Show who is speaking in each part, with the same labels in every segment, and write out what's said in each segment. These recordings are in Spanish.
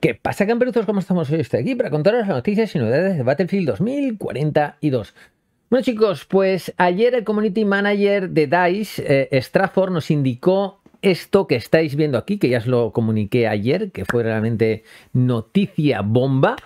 Speaker 1: ¿Qué pasa, camperuzos? ¿Cómo estamos hoy? Estoy aquí para contaros las noticias y novedades de Battlefield 2042. Bueno, chicos, pues ayer el Community Manager de DICE, eh, straford nos indicó esto que estáis viendo aquí, que ya os lo comuniqué ayer, que fue realmente noticia bomba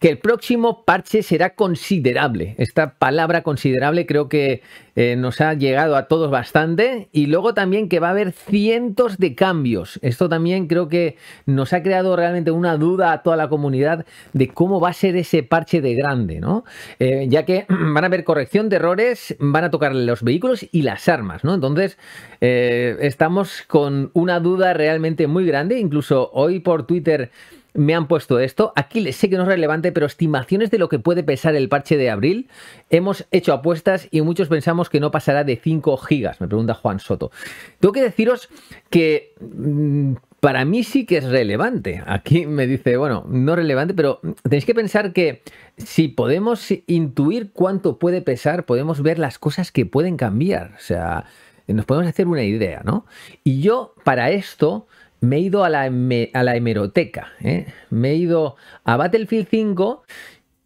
Speaker 1: que el próximo parche será considerable. Esta palabra considerable creo que eh, nos ha llegado a todos bastante. Y luego también que va a haber cientos de cambios. Esto también creo que nos ha creado realmente una duda a toda la comunidad de cómo va a ser ese parche de grande, ¿no? Eh, ya que van a haber corrección de errores, van a tocar los vehículos y las armas, ¿no? Entonces, eh, estamos con una duda realmente muy grande. Incluso hoy por Twitter me han puesto esto. Aquí les sé que no es relevante, pero estimaciones de lo que puede pesar el parche de abril. Hemos hecho apuestas y muchos pensamos que no pasará de 5 gigas, me pregunta Juan Soto. Tengo que deciros que... Mm, para mí sí que es relevante. Aquí me dice, bueno, no relevante, pero tenéis que pensar que si podemos intuir cuánto puede pesar, podemos ver las cosas que pueden cambiar. O sea, nos podemos hacer una idea, ¿no? Y yo, para esto, me he ido a la, hemeroteca, ¿eh? me he ido a Battlefield 5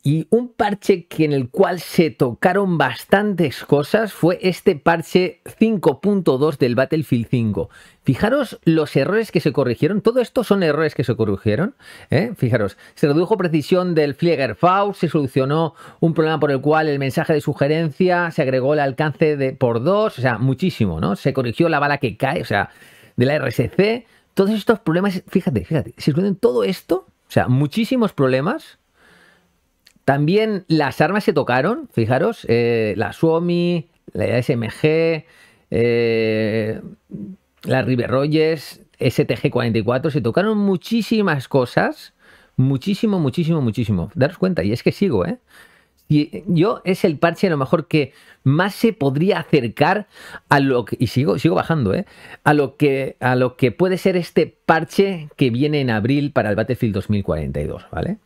Speaker 1: y un parche que en el cual se tocaron bastantes cosas fue este parche 5.2 del Battlefield 5. Fijaros los errores que se corrigieron. Todo esto son errores que se corrigieron. ¿eh? Fijaros, se redujo precisión del Flieger Faust, se solucionó un problema por el cual el mensaje de sugerencia se agregó el alcance de por 2, o sea, muchísimo, ¿no? Se corrigió la bala que cae, o sea, de la RSC, todos estos problemas, fíjate, fíjate, se esconden todo esto, o sea, muchísimos problemas. También las armas se tocaron, fijaros, eh, la Suomi, la SMG, eh, la River Rogers, STG-44, se tocaron muchísimas cosas, muchísimo, muchísimo, muchísimo. Daros cuenta, y es que sigo, ¿eh? Eh, yo es el parche a lo mejor que más se podría acercar a lo que, y sigo, sigo bajando, ¿eh? a, lo que, a lo que puede ser este parche que viene en abril para el Battlefield 2042, ¿vale?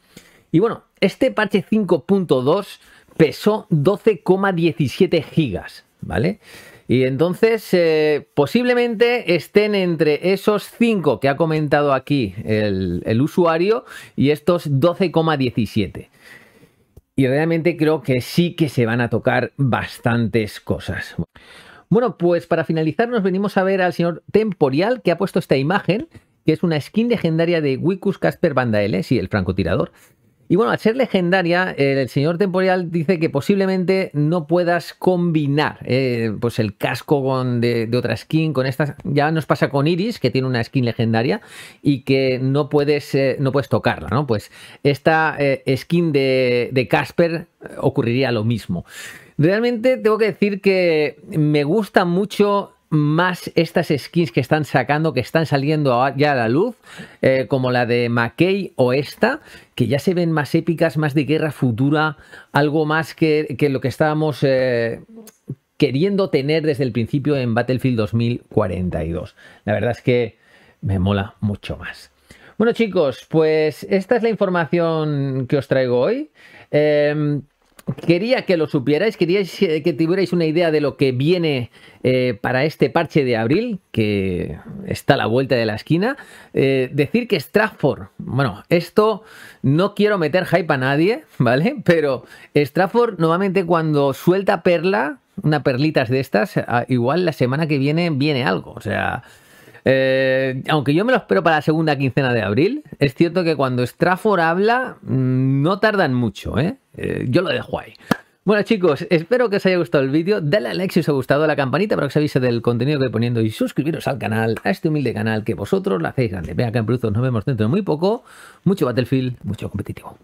Speaker 1: Y bueno, este parche 5.2 pesó 12,17 gigas, ¿vale? Y entonces, eh, posiblemente estén entre esos 5 que ha comentado aquí el, el usuario y estos 12,17 y realmente creo que sí que se van a tocar bastantes cosas. Bueno, pues para finalizar nos venimos a ver al señor Temporial que ha puesto esta imagen, que es una skin legendaria de Wikus Casper Bandaeles sí, el francotirador, y bueno, al ser legendaria, el señor temporal dice que posiblemente no puedas combinar eh, pues el casco con de, otra skin con esta. Ya nos pasa con Iris, que tiene una skin legendaria y que no puedes, eh, no puedes tocarla, ¿no? Pues esta eh, skin de, de Casper ocurriría lo mismo. Realmente tengo que decir que me gusta mucho más estas skins que están sacando, que están saliendo ya a la luz, eh, como la de McKay o esta, que ya se ven más épicas, más de guerra futura, algo más que, que lo que estábamos eh, queriendo tener desde el principio en Battlefield 2042. La verdad es que me mola mucho más. Bueno chicos, pues esta es la información que os traigo hoy. Em, Quería que lo supierais, quería que tuvierais una idea de lo que viene eh, para este parche de abril, que está a la vuelta de la esquina. Eh, decir que Stratford, bueno, esto no quiero meter hype a nadie, ¿vale? Pero Stratford normalmente cuando suelta perla, una perlitas de estas, ah, igual la semana que viene viene algo, o sea... Eh, aunque yo me lo espero para la segunda quincena de abril, es cierto que cuando Strafor habla mm, no tardan mucho, ¿eh? ¿eh? yo lo dejo ahí. Bueno chicos, espero que os haya gustado el vídeo, dale a like si os ha gustado, la campanita para que os avise del contenido que voy poniendo y suscribiros al canal, a este humilde canal que vosotros lo hacéis grande. Vea que en productos nos vemos dentro de muy poco, mucho Battlefield, mucho competitivo.